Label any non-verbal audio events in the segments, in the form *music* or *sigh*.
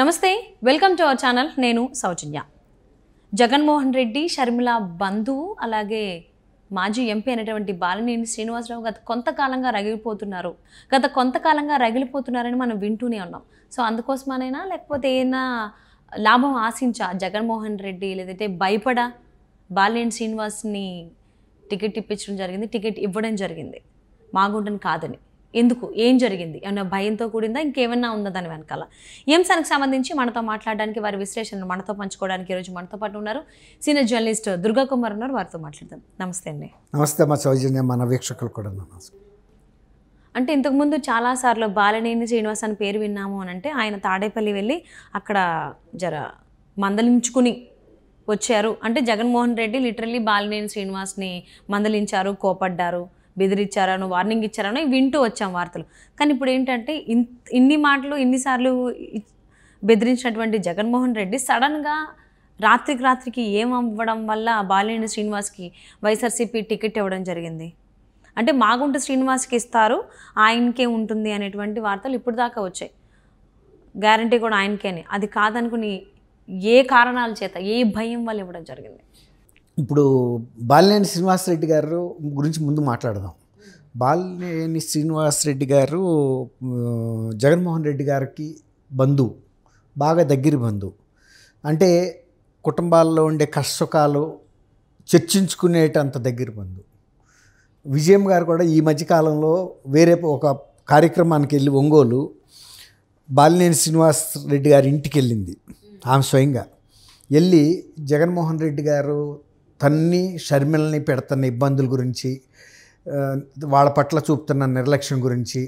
నమస్తే welcome to our channel నేను సౌజన్య జగన్మోహన్ రెడ్డి షర్మిల బంధువు అలాగే మాజీ ఎంపీ అయినటువంటి బాలినేని శ్రీనివాసరావు గత కొంతకాలంగా రగిలిపోతున్నారు గత కొంతకాలంగా రగిలిపోతున్నారని మనం వింటూనే ఉన్నాం సో అందుకోసమనైనా లేకపోతే ఏదైనా లాభం ఆశించా జగన్మోహన్ రెడ్డి లేదంటే భయపడ బాలినేని శ్రీనివాస్ని టికెట్ ఇప్పించడం జరిగింది టికెట్ ఇవ్వడం జరిగింది మాగుండని కాదని ఎందుకు ఏం జరిగింది ఏమైనా భయంతో కూడిందా ఇంకేమైనా ఉందా దాని వెనకాల ఎంసానికి సంబంధించి మనతో మాట్లాడడానికి వారి విశ్లేషణను మనతో పంచుకోవడానికి ఈరోజు మనతో పాటు ఉన్నారు సీనియర్ జర్నలిస్ట్ దుర్గా కుమార్ ఉన్నారు వారితో మాట్లాడదాం నమస్తే అండి నమస్తే మా సౌజన్య మన వీక్షకులు కూడా అంటే ఇంతకుముందు చాలాసార్లు బాలనేని శ్రీనివాస్ అని పేరు విన్నాము అని అంటే ఆయన తాడేపల్లి వెళ్ళి అక్కడ జర మందలించుకుని వచ్చారు అంటే జగన్మోహన్ రెడ్డి లిటరల్లీ బాలినేని శ్రీనివాస్ని మందలించారు కోపడ్డారు బెదిరించారనో వార్నింగ్ ఇచ్చారనో వింటూ వచ్చాం వార్తలు కానీ ఇప్పుడు ఏంటంటే ఇన్ని మాటలు ఇన్నిసార్లు బెదిరించినటువంటి జగన్మోహన్ రెడ్డి సడన్గా రాత్రికి రాత్రికి ఏం అవ్వడం వల్ల బాలినేని శ్రీనివాస్కి వైఎస్ఆర్సీపీ టికెట్ ఇవ్వడం జరిగింది అంటే మాగుంట శ్రీనివాస్కి ఇస్తారు ఆయనకే ఉంటుంది అనేటువంటి వార్తలు ఇప్పుడు దాకా వచ్చాయి గ్యారంటీ కూడా ఆయనకే అది కాదనుకుని ఏ కారణాల చేత ఏ భయం వల్ల ఇవ్వడం జరిగింది ఇప్పుడు బాలినేని శ్రీనివాసరెడ్డి గారు గురించి ముందు మాట్లాడదాం బాలినేని శ్రీనివాసరెడ్డి గారు జగన్మోహన్ రెడ్డి గారికి బంధువు బాగా దగ్గర బంధువు అంటే కుటుంబాల్లో ఉండే చర్చించుకునేట చర్చించుకునేటంత దగ్గర బంధువు విజయం గారు కూడా ఈ మధ్యకాలంలో వేరే ఒక కార్యక్రమానికి వెళ్ళి ఒంగోలు బాలినేని శ్రీనివాస్ రెడ్డి గారి ఇంటికి వెళ్ళింది ఆమె స్వయంగా వెళ్ళి జగన్మోహన్ రెడ్డి గారు తన్ని షర్మిలని పెడుతున్న ఇబ్బందుల గురించి వాళ్ళ పట్ల చూపుతున్న నిర్లక్ష్యం గురించి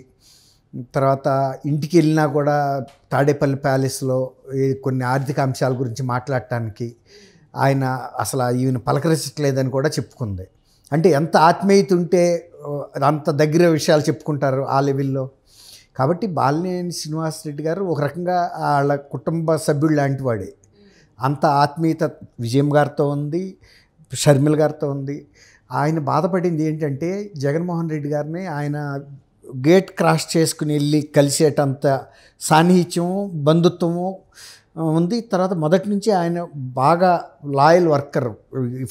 తర్వాత ఇంటికి వెళ్ళినా కూడా తాడేపల్లి ప్యాలెస్లో కొన్ని ఆర్థిక అంశాల గురించి మాట్లాడటానికి ఆయన అసలు ఈయన పలకరించట్లేదని కూడా చెప్పుకుంది అంటే ఎంత ఆత్మీయత ఉంటే అంత దగ్గర విషయాలు చెప్పుకుంటారు ఆ లెవెల్లో కాబట్టి బాలినేని శ్రీనివాసరెడ్డి గారు ఒక రకంగా వాళ్ళ కుటుంబ సభ్యుడు లాంటి వాడే అంత ఆత్మీయత విజయం గారితో ఉంది షర్మిల గారితో ఉంది ఆయన బాధపడింది ఏంటంటే జగన్మోహన్ రెడ్డి గారిని ఆయన గేట్ క్రాస్ చేసుకుని వెళ్ళి కలిసేటంత సాన్నిహిత్యము బంధుత్వము ఉంది తర్వాత మొదటి నుంచి ఆయన బాగా లాయల్ వర్కర్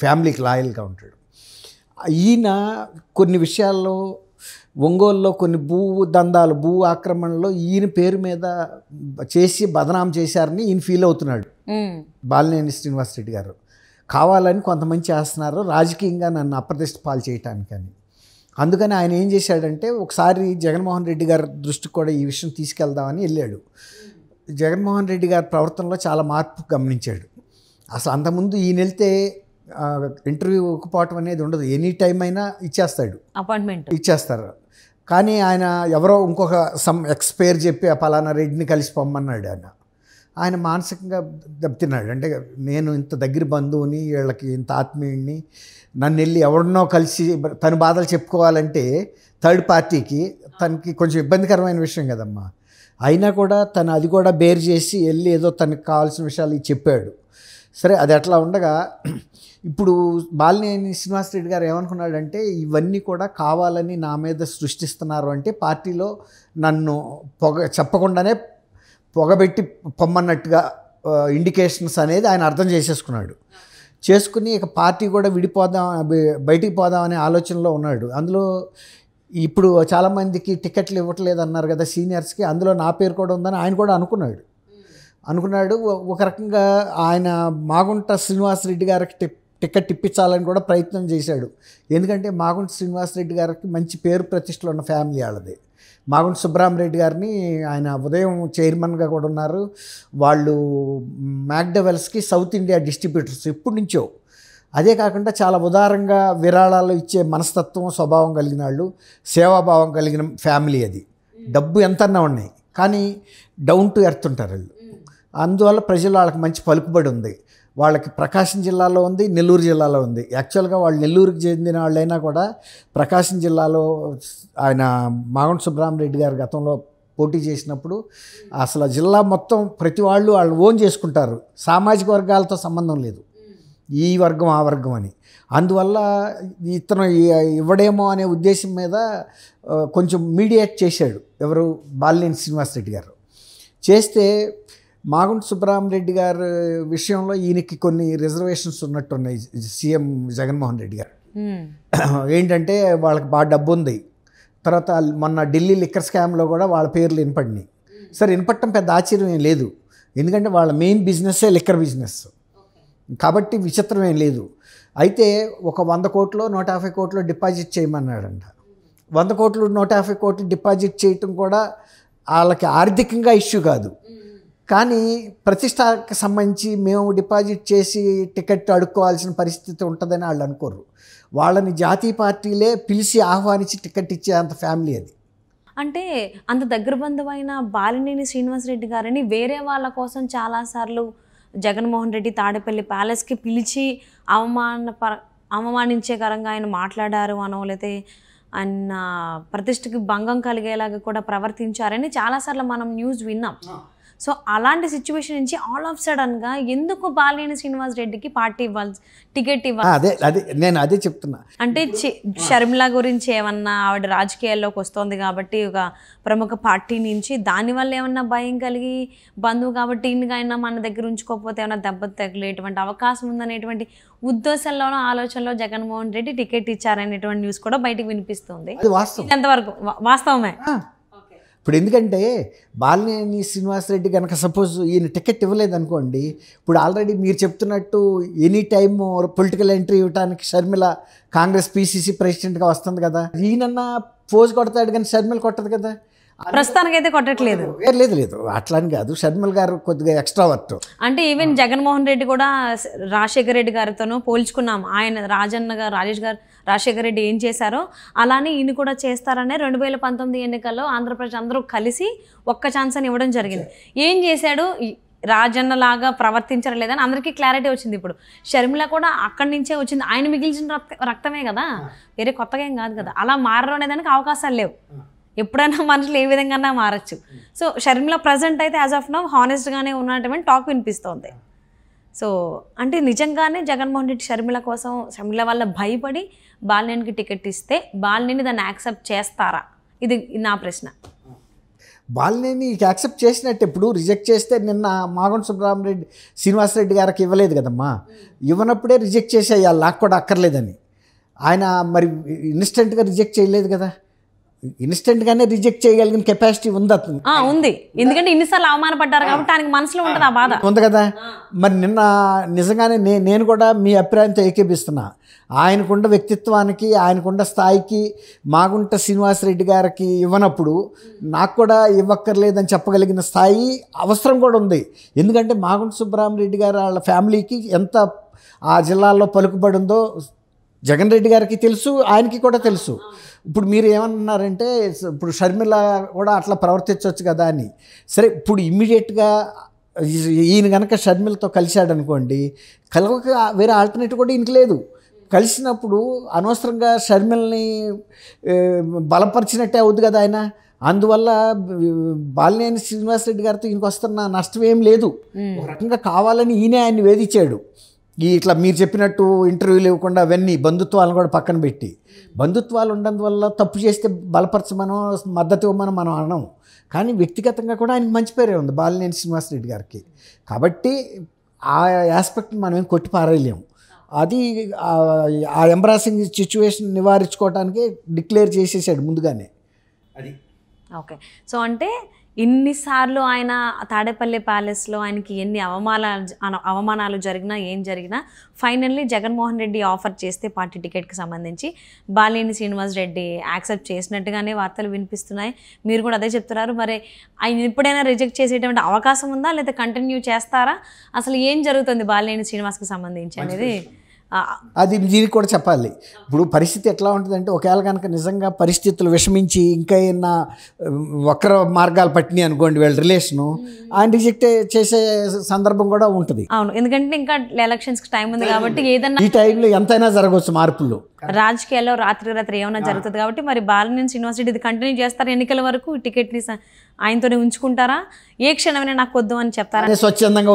ఫ్యామిలీకి లాయల్గా ఉంటాడు ఈయన కొన్ని విషయాల్లో ఒంగోలులో కొన్ని భూ దందాలు భూ ఆక్రమణలో ఈయన పేరు మీద చేసి బదనాం చేశారని ఈయన ఫీల్ అవుతున్నాడు బాలినేని శ్రీనివాస్ రెడ్డి గారు కావాలని కొంతమంది చేస్తున్నారు రాజకీయంగా నన్ను అప్రదిష్ట పాలు చేయటానికి అని అందుకని ఆయన ఏం చేశాడంటే ఒకసారి జగన్మోహన్ రెడ్డి గారి దృష్టికి కూడా ఈ విషయం తీసుకెళ్దామని వెళ్ళాడు జగన్మోహన్ రెడ్డి గారి ప్రవర్తనలో చాలా మార్పు గమనించాడు అసలు అంతకుముందు ఈయన వెళ్తే ఇంటర్వ్యూ పోవటం అనేది ఉండదు ఎనీ టైం అయినా ఇచ్చేస్తాడు అపాయింట్మెంట్ ఇచ్చేస్తారు కానీ ఆయన ఎవరో ఇంకొక సమ్ ఎక్స్పైర్ చెప్పి ఆ పలానా రెడ్డిని కలిసి పొమ్మన్నాడు ఆయన ఆయన మానసికంగా దెబ్బతిన్నాడు అంటే నేను ఇంత దగ్గర బంధువుని వీళ్ళకి ఇంత ఆత్మీయుడిని నన్ను వెళ్ళి ఎవరినో కలిసి తన బాధలు చెప్పుకోవాలంటే థర్డ్ పార్టీకి తనకి కొంచెం ఇబ్బందికరమైన విషయం కదమ్మా అయినా కూడా తను అది కూడా బేర్ చేసి వెళ్ళి ఏదో తనకు కావాల్సిన విషయాలు చెప్పాడు సరే అది అట్లా ఉండగా ఇప్పుడు బాలినేని శ్రీనివాసరెడ్డి గారు ఏమనుకున్నాడంటే ఇవన్నీ కూడా కావాలని నా మీద సృష్టిస్తున్నారు అంటే పార్టీలో నన్ను పొగ చెప్పకుండానే పొగబెట్టి పొమ్మన్నట్టుగా ఇండికేషన్స్ అనేది ఆయన అర్థం చేసేసుకున్నాడు చేసుకుని ఇక పార్టీ కూడా విడిపోదాం బయటికి పోదాం అనే ఆలోచనలో ఉన్నాడు అందులో ఇప్పుడు చాలామందికి టికెట్లు ఇవ్వట్లేదు అన్నారు కదా సీనియర్స్కి అందులో నా పేరు కూడా ఉందని ఆయన కూడా అనుకున్నాడు అనుకున్నాడు ఒక రకంగా ఆయన మాగుంట శ్రీనివాసరెడ్డి గారికి టిప్ టికెట్ ఇప్పించాలని కూడా ప్రయత్నం చేశాడు ఎందుకంటే మాగుంట శ్రీనివాసరెడ్డి గారికి మంచి పేరు ప్రతిష్టలు ఉన్న ఫ్యామిలీ వాళ్ళది మాగుంట సుబ్రహ్మరెడ్డి గారిని ఆయన ఉదయం చైర్మన్గా కూడా ఉన్నారు వాళ్ళు మ్యాక్డవెల్స్కి సౌత్ ఇండియా డిస్ట్రిబ్యూటర్స్ ఇప్పటి నుంచో అదే కాకుండా చాలా ఉదారంగా విరాళాలు ఇచ్చే మనస్తత్వం స్వభావం కలిగిన వాళ్ళు సేవాభావం కలిగిన ఫ్యామిలీ అది డబ్బు ఎంతన్నా ఉన్నాయి కానీ డౌన్ టు ఎర్త్ ఉంటారు వాళ్ళు అందువల్ల ప్రజలు వాళ్ళకి మంచి పలుకుబడి ఉంది వాళ్ళకి ప్రకాశం జిల్లాలో ఉంది నెల్లూరు జిల్లాలో ఉంది యాక్చువల్గా వాళ్ళు నెల్లూరుకి చెందిన వాళ్ళైనా కూడా ప్రకాశం జిల్లాలో ఆయన మాగంట రెడ్డి గారు గతంలో పోటీ చేసినప్పుడు అసలు జిల్లా మొత్తం ప్రతి వాళ్ళు వాళ్ళు ఓన్ చేసుకుంటారు సామాజిక వర్గాలతో సంబంధం లేదు ఈ వర్గం ఆ వర్గం అని అందువల్ల ఇతను ఇవ్వడేమో అనే ఉద్దేశం మీద కొంచెం మీడియేట్ చేశాడు ఎవరు బాలినేని శ్రీనివాస్ రెడ్డి గారు చేస్తే మాగుంట సుబ్బరామరెడ్డి గారు విషయంలో ఈయనకి కొన్ని రిజర్వేషన్స్ ఉన్నట్టు ఉన్నాయి సీఎం జగన్మోహన్ రెడ్డి గారు hmm. ఏంటంటే వాళ్ళకి బాగా డబ్బు ఉంది తర్వాత మొన్న ఢిల్లీ లిక్కర్ స్కామ్లో కూడా వాళ్ళ పేర్లు వినపడినాయి సరే వినపడటం పెద్ద ఆశ్చర్యం ఏం లేదు ఎందుకంటే వాళ్ళ మెయిన్ బిజినెస్సే లిక్కర్ బిజినెస్ కాబట్టి విచిత్రం ఏం లేదు అయితే ఒక వంద కోట్లు నూట యాభై కోట్లు డిపాజిట్ చేయమన్నాడంట వంద కోట్లు నూట యాభై కోట్లు డిపాజిట్ చేయటం కూడా వాళ్ళకి ఆర్థికంగా ఇష్యూ కాదు hmm. కానీ ప్రతిష్టకు సంబంధించి మేము డిపాజిట్ చేసి టికెట్ అడుక్కోవాల్సిన పరిస్థితి ఉంటుందని వాళ్ళు అనుకోరు వాళ్ళని జాతీయ పార్టీలే పిలిచి ఆహ్వానించి టికెట్ ఇచ్చే అంత ఫ్యామిలీ అది అంటే అంత దగ్గర బంధువైన బాలినేని శ్రీనివాసరెడ్డి గారిని వేరే వాళ్ళ కోసం చాలాసార్లు జగన్మోహన్ రెడ్డి తాడేపల్లి ప్యాలెస్కి పిలిచి అవమాన పర కరంగా ఆయన మాట్లాడారు అనో లేతే ఆయన ప్రతిష్టకి భంగం కలిగేలాగా కూడా ప్రవర్తించారని చాలాసార్లు మనం న్యూస్ విన్నాం సో అలాంటి సిచ్యువేషన్ నుంచి ఆల్ ఆఫ్ సడన్ గా ఎందుకు బాలినేని శ్రీనివాస్ రెడ్డికి పార్టీ ఇవ్వాలి టికెట్ ఇవ్వాలి అదే అదే నేను అదే చెప్తున్నా అంటే షర్మిల గురించి ఏమన్నా ఆవిడ రాజకీయాల్లోకి వస్తుంది కాబట్టి ఒక ప్రముఖ పార్టీ నుంచి దానివల్ల ఏమన్నా భయం కలిగి బంధువు కాబట్టి ఈయనకైనా మన దగ్గర ఉంచుకోకపోతే ఏమైనా దెబ్బ తగిలేటువంటి అవకాశం ఉందనేటువంటి ఉద్దేశంలోనూ ఆలోచనలో జగన్మోహన్ రెడ్డి టికెట్ ఇచ్చారనేటువంటి న్యూస్ కూడా బయటకు వినిపిస్తుంది ఎంతవరకు వాస్తవమే ఇప్పుడు ఎందుకంటే బాలినేని శ్రీనివాసరెడ్డి కనుక సపోజ్ ఈయన టికెట్ ఇవ్వలేదు అనుకోండి ఇప్పుడు ఆల్రెడీ మీరు చెప్తున్నట్టు ఎనీ టైమ్ పొలిటికల్ ఎంట్రీ ఇవ్వడానికి షర్మిల కాంగ్రెస్ పీసీసీ ప్రెసిడెంట్గా వస్తుంది కదా ఈయనన్నా పోజ్ కొడతాడు కానీ షర్మిల కొట్టదు కదా ప్రస్తుతానికి అయితే కొట్టట్లేదు లేదు లేదు అట్లా కాదు గారు కొద్దిగా ఎక్స్ట్రా వర్క్ అంటే ఈవెన్ జగన్మోహన్ రెడ్డి కూడా రాజశేఖర రెడ్డి గారితోనూ పోల్చుకున్నాం ఆయన రాజన్న గారు రాజేష్ గారు రాజశేఖర రెడ్డి ఏం చేశారో అలానే ఈయన కూడా చేస్తారనే రెండు వేల పంతొమ్మిది ఎన్నికల్లో ఆంధ్రప్రదేశ్ అందరూ కలిసి ఒక్క ఛాన్స్ అని ఇవ్వడం జరిగింది ఏం చేశాడు రాజన్నలాగా ప్రవర్తించడం లేదని అందరికీ క్లారిటీ వచ్చింది ఇప్పుడు షర్మిల కూడా అక్కడి నుంచే వచ్చింది ఆయన మిగిల్చిన రక్తమే కదా వేరే కొత్తగా ఏం కాదు కదా అలా మారడం అనేదానికి అవకాశాలు లేవు ఎప్పుడైనా *laughs* మనుషులు ఏ విధంగా మారచ్చు సో షర్మిల ప్రజెంట్ అయితే యాజ్ ఆఫ్ నౌ హానెస్ట్గానే ఉన్నటువంటి టాక్ వినిపిస్తోంది సో అంటే నిజంగానే జగన్మోహన్ రెడ్డి షర్మిల కోసం షర్మిల వల్ల భయపడి బాలినేనికి టికెట్ ఇస్తే బాలినేని దాన్ని యాక్సెప్ట్ చేస్తారా ఇది నా ప్రశ్న బాలినేని యాక్సెప్ట్ చేసినట్టు ఇప్పుడు రిజెక్ట్ చేస్తే నిన్న మాగొండ సుబ్రహ్మరెడ్డి శ్రీనివాసరెడ్డి గారికి ఇవ్వలేదు కదమ్మా ఇవ్వనప్పుడే రిజెక్ట్ చేసేయాలి నాకు కూడా అక్కర్లేదని ఆయన మరి ఇన్స్టెంట్గా రిజెక్ట్ చేయలేదు కదా ఇన్స్టెంట్ గానే రిజెక్ట్ చేయగలిగిన కెపాసిటీ ఉందా ఉంది ఎందుకంటే ఇన్నిసార్లు అవమానపడ్డారు కాబట్టి దానికి మనసులో ఉంటుంది ఆ బాధ ఉంది కదా మరి నిన్న నిజంగానే నేను కూడా మీ అభిప్రాయంతో ఏకేపిస్తున్నా ఆయనకుండ వ్యక్తిత్వానికి ఆయనకుండ స్థాయికి మాగుంట శ్రీనివాసరెడ్డి గారికి ఇవ్వనప్పుడు నాకు కూడా ఇవ్వక్కర్లేదని చెప్పగలిగిన స్థాయి అవసరం కూడా ఉంది ఎందుకంటే మాగుంట సుబ్బరామరెడ్డి గారు వాళ్ళ ఫ్యామిలీకి ఎంత ఆ జిల్లాలో పలుకుబడిందో జగన్ రెడ్డి గారికి తెలుసు ఆయనకి కూడా తెలుసు ఇప్పుడు మీరు ఏమన్నారంటే ఇప్పుడు షర్మిల కూడా అట్లా ప్రవర్తించవచ్చు కదా అని సరే ఇప్పుడు ఇమ్మీడియట్గా ఈయన కనుక షర్మిలతో కలిశాడు అనుకోండి కలవక వేరే ఆల్టర్నేటివ్ కూడా ఈయనకి లేదు కలిసినప్పుడు అనవసరంగా షర్మిల్ని బలపరిచినట్టే అవుద్ది కదా ఆయన అందువల్ల బాలినేని శ్రీనివాసరెడ్డి గారితో ఇంకొస్తున్న వస్తున్న నష్టం ఏం లేదు ఒక రకంగా కావాలని ఈయనే ఆయన్ని వేధించాడు ఈ ఇట్లా మీరు చెప్పినట్టు ఇంటర్వ్యూలు ఇవ్వకుండా అవన్నీ బంధుత్వాలను కూడా పక్కన పెట్టి బంధుత్వాలు ఉండడం వల్ల తప్పు చేస్తే బలపరచమనం మద్దతు ఇవ్వమని మనం అనము కానీ వ్యక్తిగతంగా కూడా ఆయనకు మంచి పేరే ఉంది బాలినేని శ్రీనివాసరెడ్డి గారికి కాబట్టి ఆ ఆస్పెక్ట్ని మనం ఏం కొట్టి పారేయలేము అది ఆ ఎంబ్రాసింగ్ సిచ్యువేషన్ నివారించుకోవడానికి డిక్లేర్ చేసేసాడు ముందుగానే అది ఓకే సో అంటే ఇన్నిసార్లు ఆయన తాడేపల్లి ప్యాలెస్లో ఆయనకి ఎన్ని అవమానాలు అవమానాలు జరిగినా ఏం జరిగినా ఫైనల్లీ జగన్మోహన్ రెడ్డి ఆఫర్ చేస్తే పార్టీ టికెట్కి సంబంధించి బాలేని శ్రీనివాస్ రెడ్డి యాక్సెప్ట్ చేసినట్టుగానే వార్తలు వినిపిస్తున్నాయి మీరు కూడా అదే చెప్తున్నారు మరి ఆయన ఎప్పుడైనా రిజెక్ట్ చేసేటువంటి అవకాశం ఉందా లేదా కంటిన్యూ చేస్తారా అసలు ఏం జరుగుతుంది బాలేని శ్రీనివాస్కి సంబంధించి అనేది అది దీనికి కూడా చెప్పాలి ఇప్పుడు పరిస్థితి ఎట్లా ఉంటుందంటే ఒకవేళ కనుక నిజంగా పరిస్థితులు విషమించి ఇంకా ఏమన్నా వక్ర మార్గాలు పట్టినాయి అనుకోండి వీళ్ళ రిలేషను ఆయన రిజెక్ట్ చేసే సందర్భం కూడా ఉంటుంది అవును ఎందుకంటే ఇంకా ఎలక్షన్స్ టైం ఉంది కాబట్టి ఏదన్నా ఈ టైంలో ఎంతైనా జరగవచ్చు మార్పులు రాజకీయాల్లో రాత్రి రాత్రి ఏమైనా జరుగుతుంది కాబట్టి మరి బాలనేని యూనివర్సిటీ కంటిన్యూ చేస్తారు ఎన్నికల వరకు టికెట్ ఆయనతోనే ఉంచుకుంటారా ఏ క్షణమైనా నాకు వద్దు అని చెప్తారా స్వచ్ఛందంగా